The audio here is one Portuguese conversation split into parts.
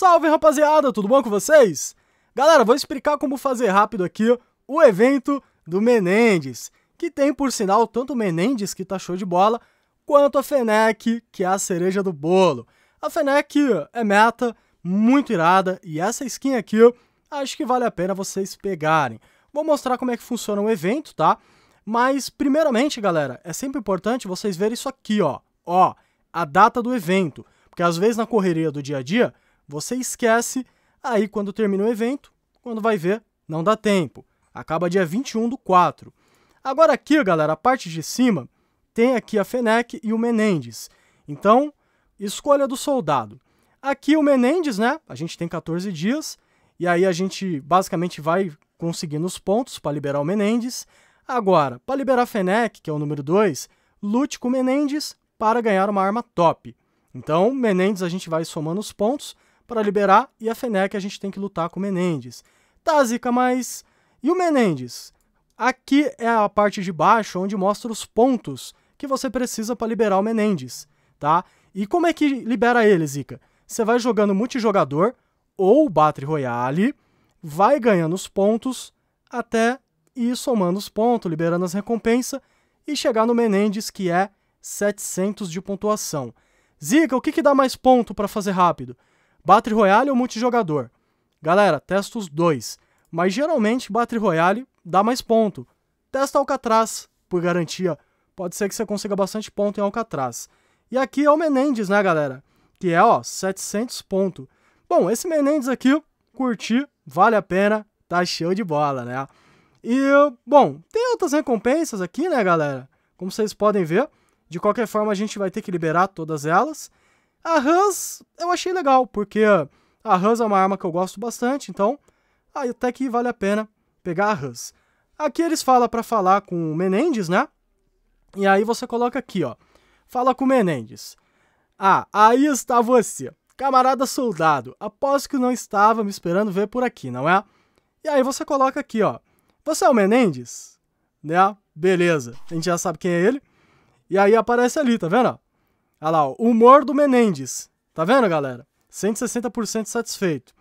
Salve rapaziada, tudo bom com vocês? Galera, vou explicar como fazer rápido aqui o evento do Menendez, que tem por sinal tanto o Menendez, que tá show de bola, quanto a Fenec, que é a cereja do bolo. A Fenec é meta, muito irada, e essa skin aqui acho que vale a pena vocês pegarem. Vou mostrar como é que funciona o evento, tá? Mas, primeiramente, galera, é sempre importante vocês verem isso aqui, ó. Ó, a data do evento. Porque às vezes na correria do dia a dia, você esquece, aí quando termina o evento, quando vai ver, não dá tempo. Acaba dia 21 do 4. Agora aqui, galera, a parte de cima, tem aqui a FENEC e o Menendez. Então, escolha do soldado. Aqui o Menendez, né? A gente tem 14 dias, e aí a gente basicamente vai conseguindo os pontos para liberar o Menendez. Agora, para liberar a Fenec, que é o número 2, lute com o Menendez para ganhar uma arma top. Então, Menendez a gente vai somando os pontos para liberar e a FENEC a gente tem que lutar com o Menendez. Tá, Zica, mas e o Menendez? Aqui é a parte de baixo onde mostra os pontos que você precisa para liberar o Menendez, tá? E como é que libera ele, Zica? Você vai jogando multijogador ou Battle Royale, vai ganhando os pontos até ir somando os pontos, liberando as recompensas e chegar no Menendez, que é 700 de pontuação. Zica, o que, que dá mais ponto para fazer rápido? Battle Royale ou multijogador? Galera, testa os dois, mas geralmente Battle Royale dá mais ponto. Testa Alcatraz, por garantia. Pode ser que você consiga bastante ponto em Alcatraz. E aqui é o Menendez, né, galera? Que é, ó, 700 pontos. Bom, esse Menendez aqui, curti, vale a pena, tá cheio de bola, né? E, bom, tem outras recompensas aqui, né, galera? Como vocês podem ver, de qualquer forma a gente vai ter que liberar todas elas. A Hans eu achei legal, porque a Hans é uma arma que eu gosto bastante, então ah, até que vale a pena pegar a Hans. Aqui eles falam para falar com o Menendez, né? E aí você coloca aqui, ó. Fala com o Menendez. Ah, aí está você. Camarada soldado, aposto que não estava me esperando ver por aqui, não é? E aí você coloca aqui, ó. Você é o Menendez? Né? Beleza, a gente já sabe quem é ele. E aí aparece ali, tá vendo? Olha lá, o humor do Menendez. Tá vendo, galera? 160% satisfeito.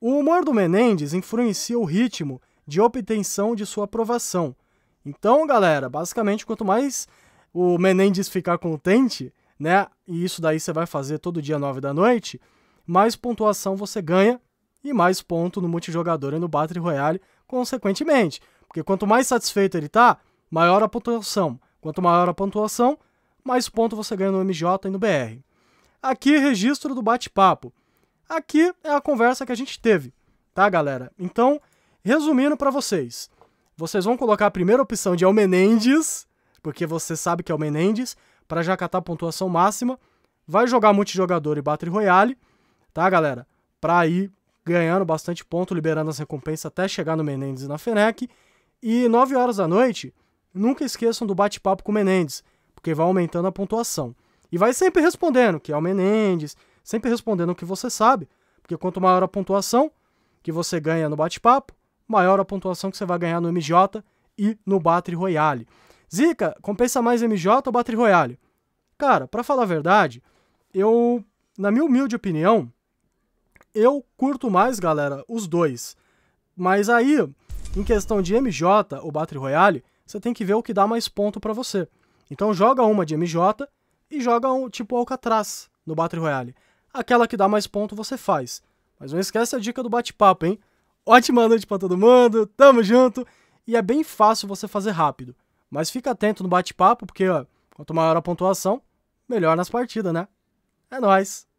O humor do Menendez influencia o ritmo de obtenção de sua aprovação. Então, galera, basicamente, quanto mais o Menendez ficar contente, né? E isso daí você vai fazer todo dia 9 da noite, mais pontuação você ganha e mais ponto no multijogador e no Battle Royale, consequentemente. Porque quanto mais satisfeito ele tá, maior a pontuação. Quanto maior a pontuação, mais ponto você ganha no MJ e no BR. Aqui, registro do bate-papo. Aqui é a conversa que a gente teve, tá, galera? Então, resumindo para vocês, vocês vão colocar a primeira opção de Almenendes, porque você sabe que é o para já catar pontuação máxima. Vai jogar multijogador e Battle Royale, tá, galera? Para ir ganhando bastante ponto, liberando as recompensas até chegar no Menendes e na FENEC. E 9 horas da noite, nunca esqueçam do bate-papo com o Menendes porque vai aumentando a pontuação. E vai sempre respondendo, que é o Menendez, sempre respondendo o que você sabe, porque quanto maior a pontuação que você ganha no bate-papo, maior a pontuação que você vai ganhar no MJ e no Battle Royale. Zica, compensa mais MJ ou Battle Royale? Cara, para falar a verdade, eu, na minha humilde opinião, eu curto mais, galera, os dois. Mas aí, em questão de MJ ou Battle Royale, você tem que ver o que dá mais ponto para você. Então joga uma de MJ e joga um tipo Alcatraz no Battle Royale. Aquela que dá mais ponto você faz. Mas não esquece a dica do bate-papo, hein? Ótima noite pra todo mundo, tamo junto! E é bem fácil você fazer rápido. Mas fica atento no bate-papo, porque ó, quanto maior a pontuação, melhor nas partidas, né? É nóis!